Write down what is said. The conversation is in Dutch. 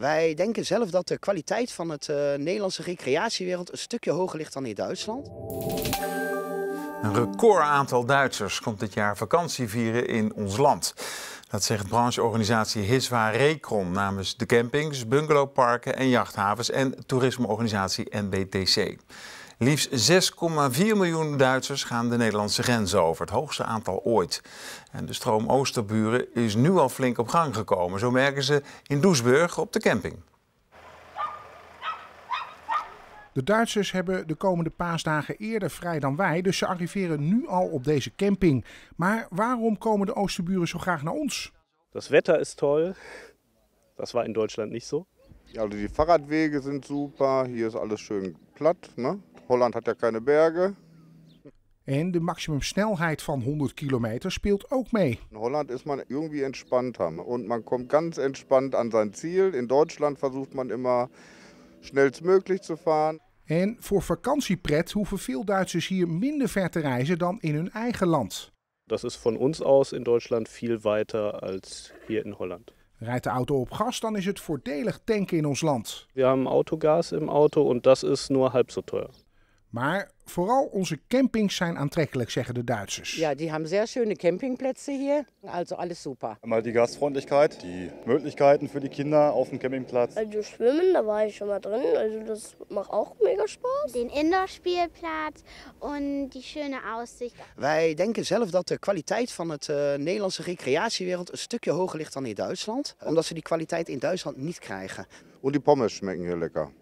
Wij denken zelf dat de kwaliteit van het eh, Nederlandse recreatiewereld een stukje hoger ligt dan in Duitsland. Een record aantal Duitsers komt dit jaar vakantie vieren in ons land. Dat zegt brancheorganisatie Hiswa Recron namens de campings, bungalowparken en jachthavens en toerismeorganisatie NBTC. Liefst 6,4 miljoen Duitsers gaan de Nederlandse grens over, het hoogste aantal ooit. En de stroom Oosterburen is nu al flink op gang gekomen, zo merken ze in Doesburg op de camping. De Duitsers hebben de komende paasdagen eerder vrij dan wij, dus ze arriveren nu al op deze camping. Maar waarom komen de Oosterburen zo graag naar ons? Het Wetter is toll. Dat was in Duitsland niet zo. Also die Fahrradwege sind super, hier is alles schön platt. Ne? Holland hat ja keine Berge. En de maximumsnelheid van 100 kilometer speelt ook mee. In Holland is man irgendwie entspannter en man komt ganz entspannt aan zijn Ziel. In Deutschland versucht man immer schnellstmöglich te fahren. En voor vakantiepret hoeven veel Duitsers hier minder ver te reizen dan in hun eigen land. Dat is van ons aus in Duitsland veel weiter als hier in Holland. Rijdt de auto op gas, dan is het voordelig tanken in ons land. We hebben autogas im auto en dat is nur halb zo teuer. Maar vooral onze campings zijn aantrekkelijk, zeggen de Duitsers. Ja, die hebben zeer schöne Campingplätze hier. Also alles super. Maar die Gastfreundlichkeit, die mogelijkheden voor de kinderen op een Campingplatz. Also schwimmen, daar was ik schon mal drin. Also dat macht ook mega Spaß. Den Indoor-Spielplatz und die schöne Aussicht. Wij denken zelf dat de kwaliteit van het uh, Nederlandse recreatiewereld een stukje hoger ligt dan in Duitsland. Omdat ze die kwaliteit in Duitsland niet krijgen. En die pommes schmecken hier lekker.